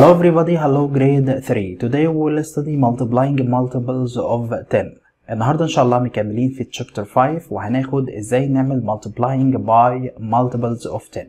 Hello everybody, hello grade 3 Today we will study multiplying multiples of 10 النهاردة إن شاء الله مكملين في chapter 5 وهناخد إزاي نعمل multiplying by multiples of 10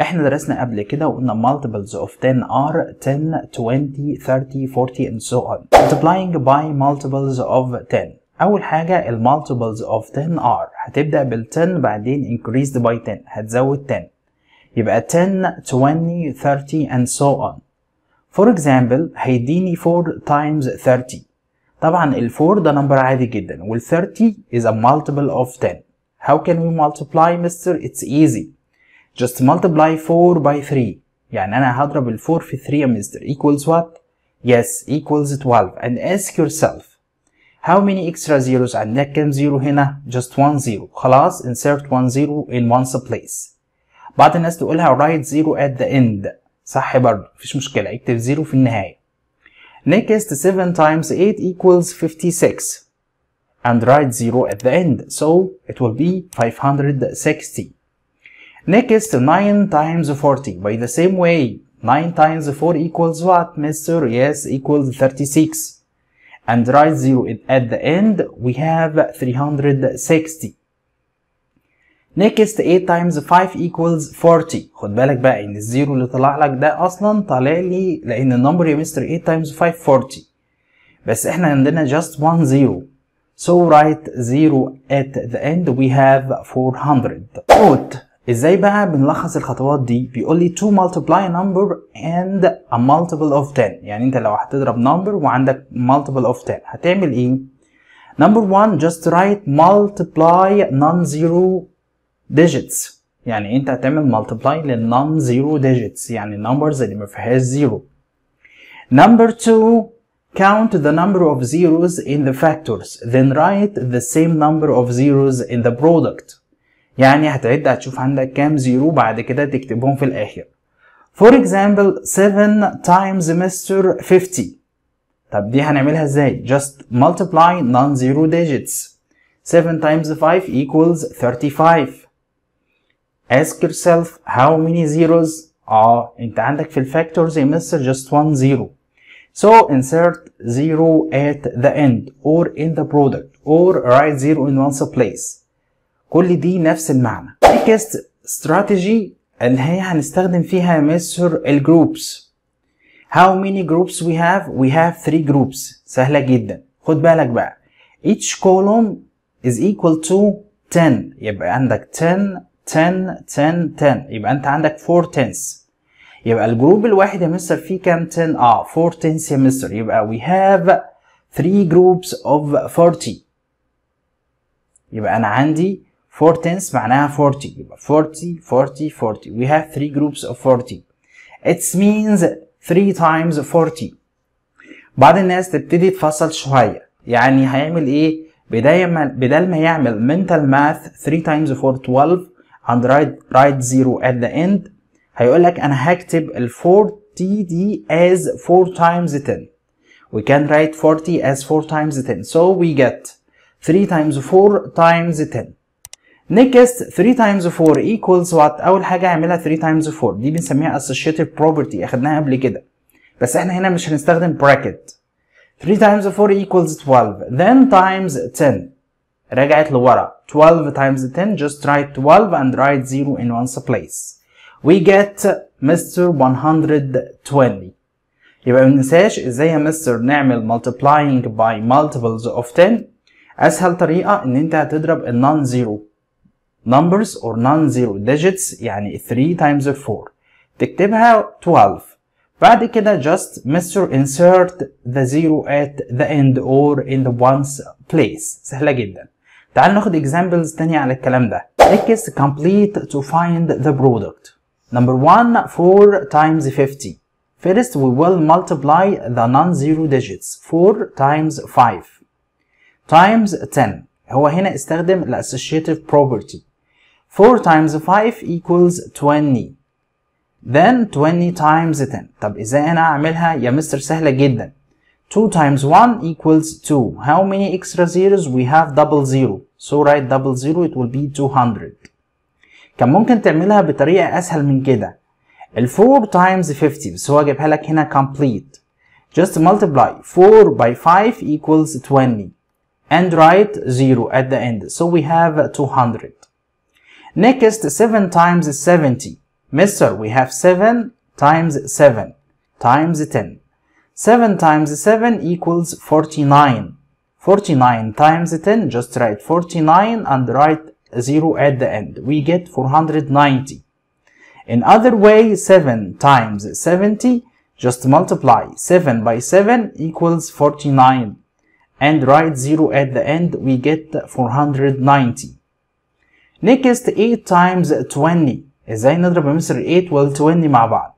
إحنا درسنا قبل كده وقلنا multiples of 10 are 10, 20, 30, 40 and so on Multiplying by multiples of 10 أول حاجة multiples of 10 are هتبدأ بال 10 بعدين increased by 10 هتزود 10 يبقى 10, 20, 30 and so on for example هيديني 4 times 30 طبعا ال 4 ده نمبر عادي جدا وال 30 is a multiple of 10 How can we multiply mister? It's easy Just multiply 4 by 3 يعني أنا هضرب ال 4 في 3 يا مستر equals what? Yes equals 12 and ask yourself How many extra zeros عندك كام زيرو هنا؟ Just one zero خلاص insert one zero in one place بعض الناس تقولها write zero at the end صح برضه مفيش مشكلة اكتب زيرو في النهاية next 7 times 8 equals 56 and write 0 at the end so it will be 560 next 9 times 40 by the same way 9 times 4 equals what Mr. Yes equals 36 and write 0 at the end we have 360 Next 8 times 5 equals 40 خد بالك بقى ان الزيرو اللي طلع لك ده اصلا طالع لي لان النمبر يا مستر 8 times 5 40 بس احنا عندنا just one zero so write zero at the end we have 400 note ازاي بقى بنلخص الخطوات دي بيقول لي to multiply a number and a multiple of 10 يعني انت لو هتضرب number وعندك multiple of 10 هتعمل ايه number 1 just write multiply non-zero digits يعني انت هتعمل multiply لل non zero digits يعني numbers اللي ما فيهاش zero number two count the number of zeros in the factors then write the same number of zeros in the product يعني هتعد هتشوف عندك كام zero بعد كده تكتبهم في الاخر for example 7 times master 50 طب دي هنعملها ازاي just multiply non zero digits 7 times 5 equals 35 ask yourself how many zeros are انت عندك في الفاكتورز يمثل just one zero so insert zero at the end or in the product or write zero in one place كل دي نفس المعنى next strategy اللي هي هنستخدم فيها يمثل الجروبس how many groups we have we have three groups سهلة جدا خد بالك بقى each column is equal to 10 يبقى عندك 10 10 10 10 يبقى انت عندك 4 تنس يبقى الجروب الواحد يا مستر فيه كام 10 اه 4 تنس يا مستر يبقى we have 3 groups of 40 يبقى انا عندي 4 تنس معناها 40 يبقى 40 40 40 we have 3 groups of 40 it means 3 times 40 بعض الناس تبتدي تفصل شويه يعني هيعمل ايه بداية بدل ما يعمل mental math 3 times 4 12 هنرايت رايت زيرو at the end هيقول لك انا هكتب ال 40 td as 4 times 10 we can write 40 as 4 times 10 so we get 3 times 4 times 10 next 3 times 4 equals what اول حاجة هعملها 3 times 4 دي بنسميها associative property اخدناها قبل كده بس احنا هنا مش هنستخدم bracket 3 times 4 equals 12 then times 10 رجعت لورا 12 times 10 just write 12 and write 0 in one's place we get Mr. 120 يبقى مننساش ازاي يا مستر نعمل multiplying by multiples of 10 اسهل طريقة ان انت هتضرب ال non zero numbers or non zero digits يعني 3 times 4 تكتبها 12 بعد كده just Mr. insert the zero at the end or in the ones place سهلة جدا تعال ناخد examples تانية على الكلام ده X complete to find the product number one 4 times 50 First, we will multiply the non-zero digits 4 times 5 times 10 هو هنا استخدم ال associative property 4 times 5 equals 20 then 20 times 10 طب ازاي انا اعملها يا مستر سهلة جدا 2 times 1 equals 2. How many extra zeros? We have double zero. So write double zero it will be 200. كان ممكن تعملها بطريقة أسهل من كده. ال 4 times 50 So هو جايبها لك هنا complete. Just multiply 4 by 5 equals 20 and write 0 at the end. So we have 200. Next 7 times 70. Mister, we have 7 times 7 times 10. 7 times 7 equals 49. 49 times 10, just write 49 and write 0 at the end. We get 490. In other way, 7 times 70, just multiply 7 by 7 equals 49. And write 0 at the end, we get 490. Next, 8 times 20. ازاي نضرب بمثل 8 وال 20 مع بعض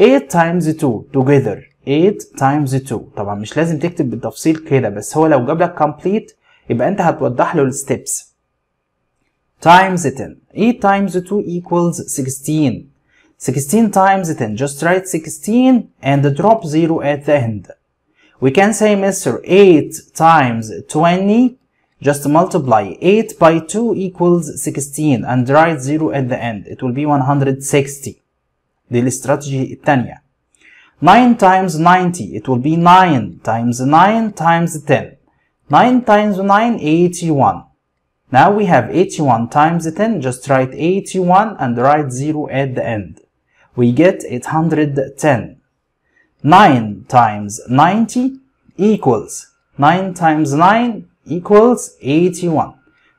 8 times 2 together 8 times 2 طبعا مش لازم تكتب بالتفصيل كده بس هو لو جاب لك complete يبقى انت هتوضح له الستبس times 10 8 times 2 equals 16 16 times 10 just write 16 and drop 0 at the end we can say Mr. 8 times 20 just multiply 8 by 2 equals 16 and write 0 at the end it will be 160 دي الاستراتيجي الثانيه 9 times 90, it will be 9 times 9 times 10. 9 times 9, 81. Now we have 81 times 10, just write 81 and write 0 at the end. We get 810. 9 times 90 equals 9 times 9 equals 81.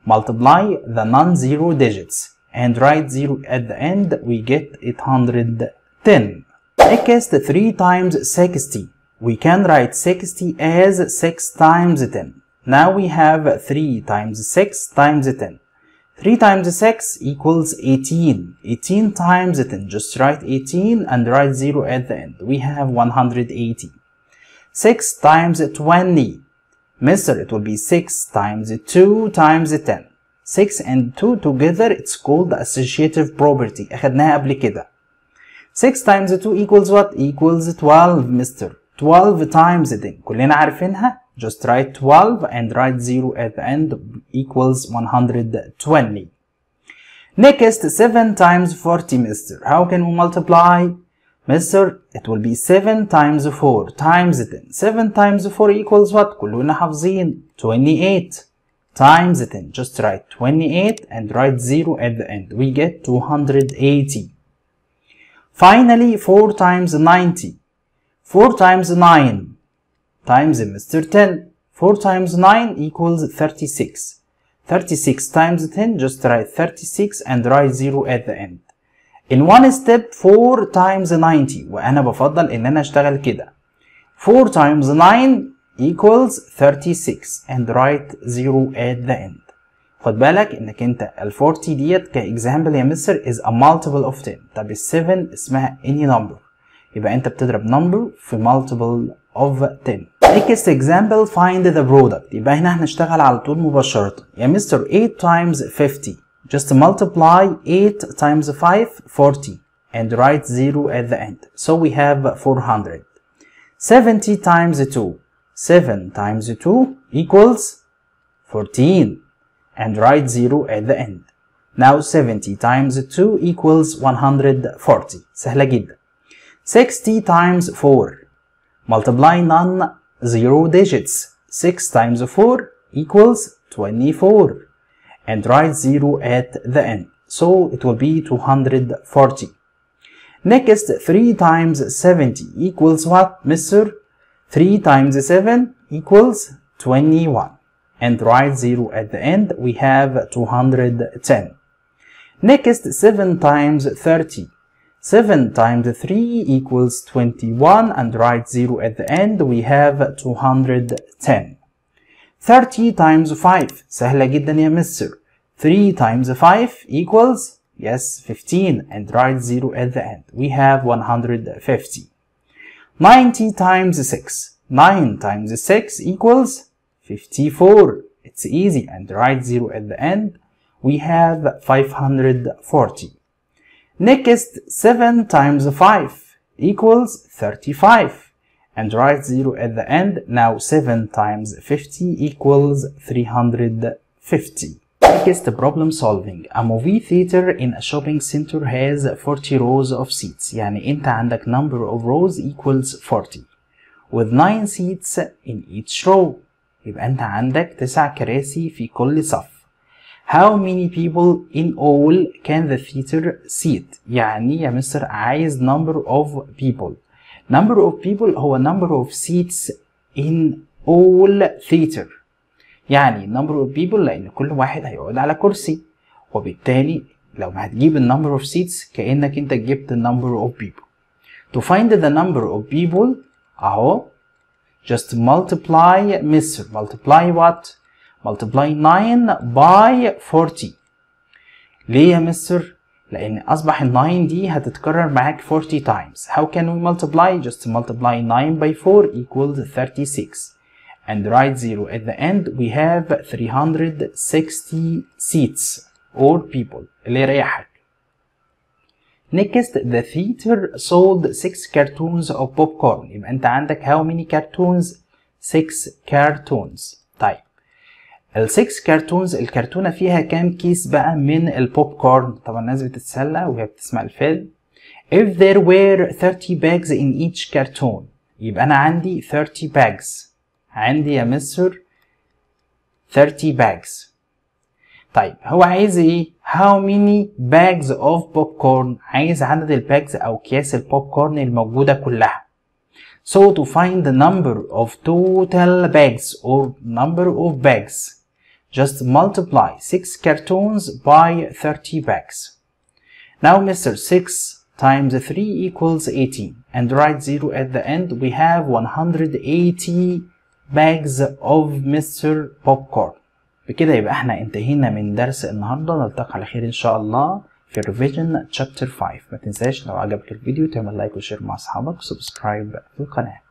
Multiply the non-zero digits and write 0 at the end, we get 810. 3 times 60. We can write 60 as 6 times 10. Now we have 3 times 6 times 10. 3 times 6 equals 18. 18 times 10. Just write 18 and write 0 at the end. We have 180. 6 times 20. Mister, it will be 6 times 2 times 10. 6 and 2 together, it's called the associative property. أخدناها قبل كده. 6 times 2 equals what equals 12 mister. 12 times then كلنا عارفينها just write 12 and write 0 at the end equals 120 next 7 times 40 mister. how can we multiply mister? it will be 7 times 4 times 10 7 times 4 equals what كلنا حافظين 28 times 10 just write 28 and write 0 at the end we get 280 Finally, 4 times 90. 4 times 9 times Mr. 10. 4 times 9 equals 36. 36 times 10, just write 36 and write 0 at the end. In one step 4 times 90 وأنا بفضل إن أنا أشتغل كده. 4 times 9 equals 36 and write 0 at the end. خد بالك انك انت ال 40 ديت كاكزامبل يا مستر از ا multiple اوف 10 طب ال 7 اسمها اني نمبر يبقى انت بتضرب نمبر في multiple of 10 next example find the product يبقى هنا هنشتغل على طول مباشرة يا مستر 8 times 50 just multiply 8 times 5 40 and write 0 at the end so we have 400 70 times 2 7 times 2 equals 14 and write 0 at the end. Now 70 times 2 equals 140. سهلة جدا. 60 times 4. Multiply non-zero digits. 6 times 4 equals 24. And write 0 at the end. So it will be 240. Next, 3 times 70 equals what, Mr. 3 times 7 equals 21 and write 0 at the end, we have 210. Next, 7 times 30. 7 times 3 equals 21 and write 0 at the end we have 210 30 times 5 سهلة جدا يا مستر 3 times 5 equals yes 15 and write 0 at the end we have 150 90 times 6 9 times 6 equals 54 it's easy and write 0 at the end we have 540 next 7 times 5 equals 35 and write 0 at the end now 7 times 50 equals 350 Next problem solving A movie theater in a shopping center has 40 rows of seats يعني انت عندك number of rows equals 40 with 9 seats in each row يبقى انت عندك تسع كراسي في كل صف How many people in all can the theater seat يعني يا مستر عايز number of people number of people هو number of seats in all theater يعني number of people لان كل واحد هيقعد على كرسي وبالتالي لو ما هتجيب number of seats كانك انت جبت number of people to find the number of people اهو just multiply Misr. Multiply what? Multiply 9 by 40 ليه يا مستر؟ لأن أصبح ال 9 دي هتتكرر معاك 40 times. How can we multiply? Just multiply 9 by 4 equals 36. And write 0 at the end. We have 360 seats or people. اللي يريحك. Next the theater sold six cartoons of popcorn يبقى انت عندك how many cartoons? Six cartoons. طيب ال six cartoons الكرتونه فيها كام كيس بقى من البوب كورن طبعا الناس بتتسلى وهي بتسمع الفيلم if there were 30 bags in each cartoon يبقى انا عندي 30 bags عندي يا مستر 30 bags طيب هو عايز ايه how many bags of popcorn عايز عدد الباجز او اكياس البوب كورن الموجوده كلها so to find the number of total bags or number of bags just multiply 6 cartons by 30 bags now mr 6 times 3 equals 18 and write 0 at the end we have 180 bags of mr popcorn بكده يبقى احنا انتهينا من درس النهاردة نلتقي على خير ان شاء الله في ريفيجن تشابتر 5 ما تنساش لو عجبك الفيديو تعمل لايك وشير مع اصحابك وسبسكرايب في القناة